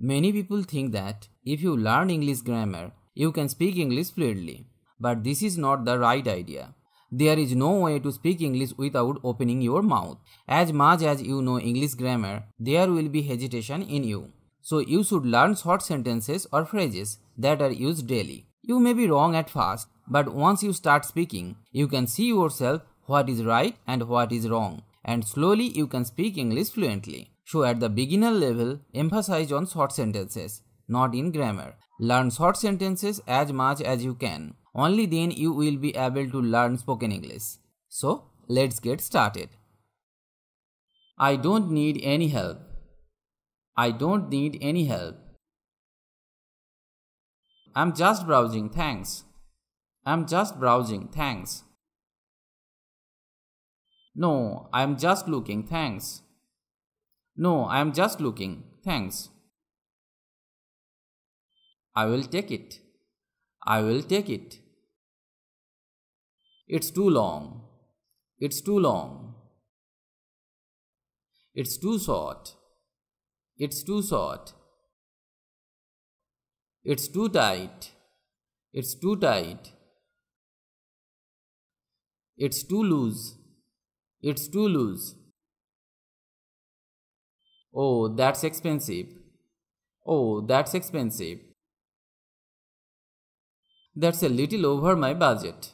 Many people think that if you learn English grammar, you can speak English fluently. But this is not the right idea. There is no way to speak English without opening your mouth. As much as you know English grammar, there will be hesitation in you. So you should learn short sentences or phrases that are used daily. You may be wrong at first, but once you start speaking, you can see yourself what is right and what is wrong, and slowly you can speak English fluently. So at the beginner level, emphasize on short sentences, not in grammar. Learn short sentences as much as you can. Only then you will be able to learn spoken English. So let's get started. I don't need any help. I don't need any help. I'm just browsing, thanks. I'm just browsing, thanks. No, I'm just looking, thanks. No, I am just looking. Thanks. I will take it. I will take it. It's too long. It's too long. It's too short. It's too short. It's too tight. It's too tight. It's too loose. It's too loose. Oh, that's expensive. Oh, that's expensive. That's a little over my budget.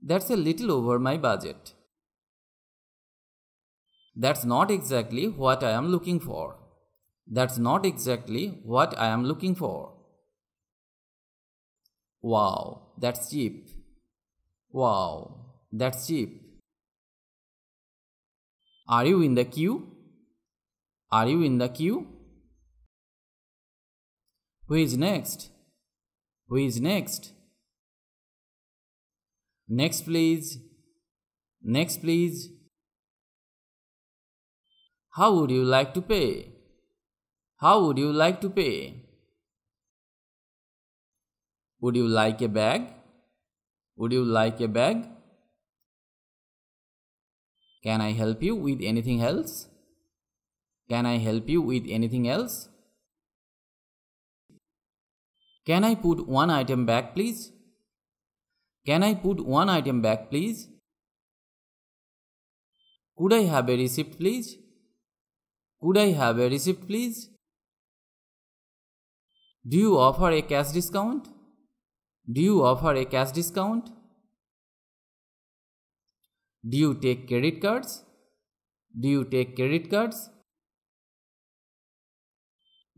That's a little over my budget. That's not exactly what I am looking for. That's not exactly what I am looking for. Wow, that's cheap. Wow, that's cheap. Are you in the queue? Are you in the queue? Who is next? Who is next? Next, please. Next, please. How would you like to pay? How would you like to pay? Would you like a bag? Would you like a bag? Can I help you with anything else? Can I help you with anything else? Can I put one item back please? Can I put one item back please? Could I have a receipt please? Could I have a receipt please? Do you offer a cash discount? Do you offer a cash discount? Do you take credit cards? Do you take credit cards?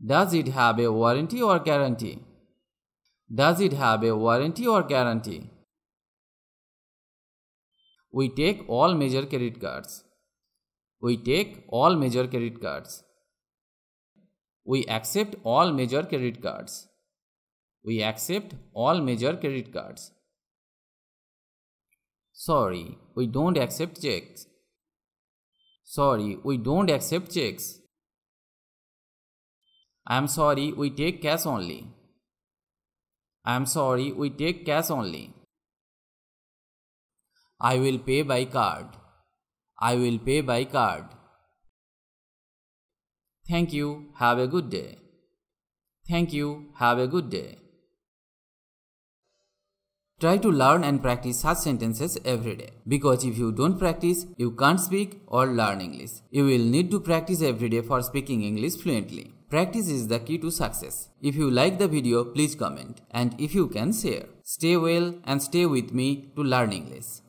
Does it have a warranty or guarantee? Does it have a warranty or guarantee? We take all major credit cards. We take all major credit cards. We accept all major credit cards. We accept all major credit cards. Sorry, we don't accept checks. Sorry, we don't accept checks. I am sorry, we take cash only. I am sorry, we take cash only. I will pay by card. I will pay by card. Thank you, have a good day. Thank you, have a good day. Try to learn and practice such sentences every day. Because if you don't practice, you can't speak or learn English. You will need to practice every day for speaking English fluently. Practice is the key to success. If you like the video, please comment and if you can share. Stay well and stay with me to learn English.